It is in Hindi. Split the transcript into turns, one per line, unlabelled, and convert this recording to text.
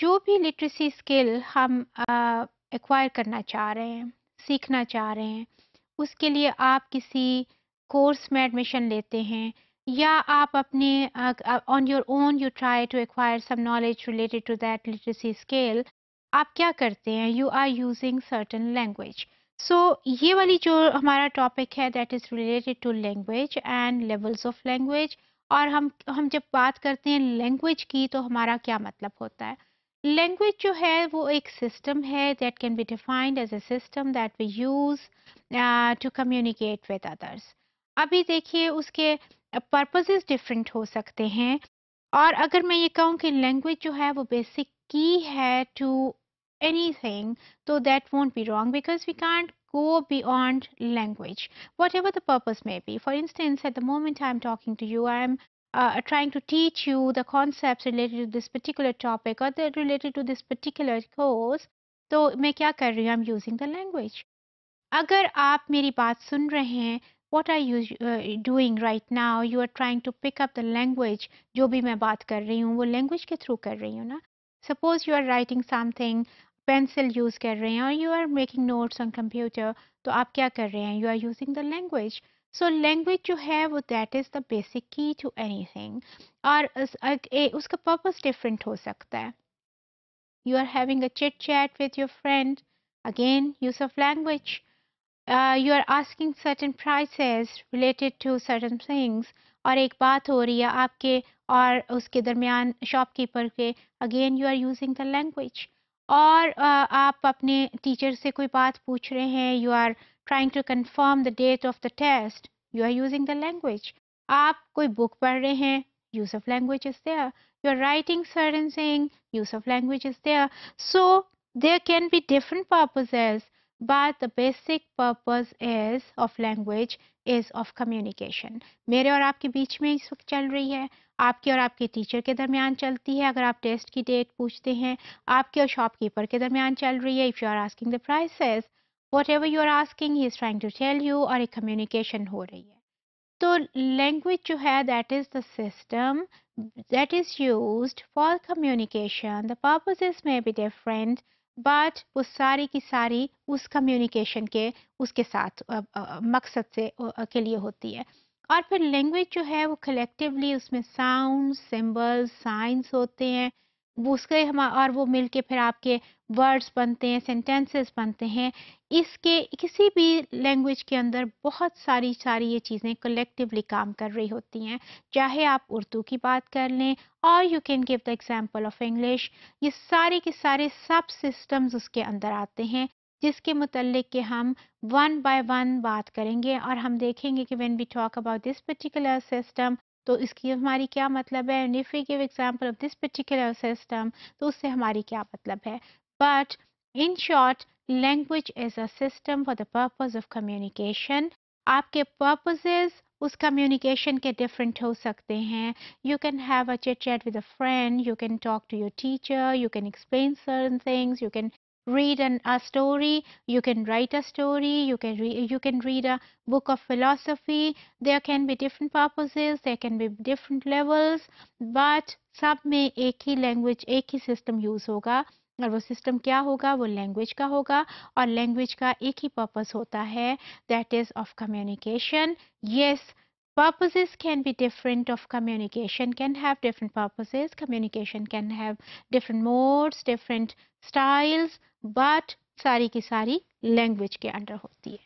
जो भी लिटरेसी स्किल हम एक्वायर करना चाह रहे हैं सीखना चाह रहे हैं उसके लिए आप किसी कोर्स में एडमिशन लेते हैं या आप अपने on your own you try to acquire some knowledge related to that literacy skill आप क्या करते हैं you are using certain language so ये वाली जो हमारा टॉपिक है that is related to language and levels of language और हम हम जब बात करते हैं लैंग्वेज की तो हमारा क्या मतलब होता है language जो है वो एक system है that can be defined as a system that we use uh, to communicate with others. अभी देखिए उसके different हो सकते हैं और अगर मैं ये कहूँ कि language जो है वो basic key है to anything तो that won't be wrong because we can't go beyond language whatever the purpose may be for instance at the moment i'm talking to you i'm uh, trying to teach you the concepts related to this particular topic or they're related to this particular course, So, make क्या कर रही I'm using the language. अगर आप मेरी बात सुन रहे हैं, what are you uh, doing right now? You are trying to pick up the language. जो भी मैं बात कर रही हूँ, वो language के through कर रही हूँ ना? Suppose you are writing something, pencil use कर रहे हैं, you are making notes on computer. तो आप क्या कर रहे हैं? You are using the language. So language जो है वो that is the basic key to anything और उसका पर्पस डिफरेंट हो सकता है you are having a chit chat with your friend again use of language you are asking certain prices related to certain things और एक बात हो रही है आपके और उसके दरमियान शॉपकीपर के again you are using the language और uh, आप अपने टीचर से कोई बात पूछ रहे हैं you are trying to confirm the date of the test you are using the language आप कोई बुक पढ़ रहे हैं use of language is there you are writing certain thing use of language is there so there can be different purposes but the basic purpose is of language is of communication मेरे और आपके बीच में इस वक्त चल रही है आपके और आपके टीचर के दरमियान चलती है अगर आप टेस्ट की डेट पूछते हैं आपके और शॉपकीपर के दरमियान चल रही है if you are asking the prices whatever you are asking he is trying to tell you और एक कम्युनिकेशन हो रही है तो लैंग्वेज जो है that is the system that is used for communication. The purposes may be different but वो सारी की सारी उस कम्युनिकेशन के उसके साथ आ, आ, मकसद से आ, के लिए होती है और फिर लैंग्वेज जो है वो कलेक्टिवली उसमें साउंड सिंबल्स साइंस होते हैं उसके हम और वो मिल के फिर आपके वर्ड्स बनते हैं सेंटेंसेस बनते हैं इसके किसी भी लैंग्वेज के अंदर बहुत सारी सारी ये चीज़ें कलेक्टिवली काम कर रही होती हैं चाहे आप उर्दू की बात कर लें और you can give the example of English ये सारे के सारे सब सिस्टम्स उसके अंदर आते हैं जिसके मतलब के हम वन बाय वन बात करेंगे और हम देखेंगे कि when we talk about this particular system तो इसकी हमारी क्या मतलब है and if we give example of this particular system तो उससे हमारी क्या मतलब है but in short language is a system for the purpose of communication आपके पर्पजेज़ उस कम्युनिकेशन के डिफरेंट हो सकते हैं you can have a chit chat with a friend you can talk to your teacher you can explain certain things you can read an, a story you can write a story you can re, you can read a book of philosophy there can be different purposes there can be different levels but sab mein ek hi language ek hi system use hoga और वो सिस्टम क्या होगा वो लैंग्वेज का होगा और लैंग्वेज का एक ही पर्पस होता है that is of communication yes purposes can be different of communication can have different purposes communication can have different modes different styles but sorry, ki सारी language ke under hoti hai.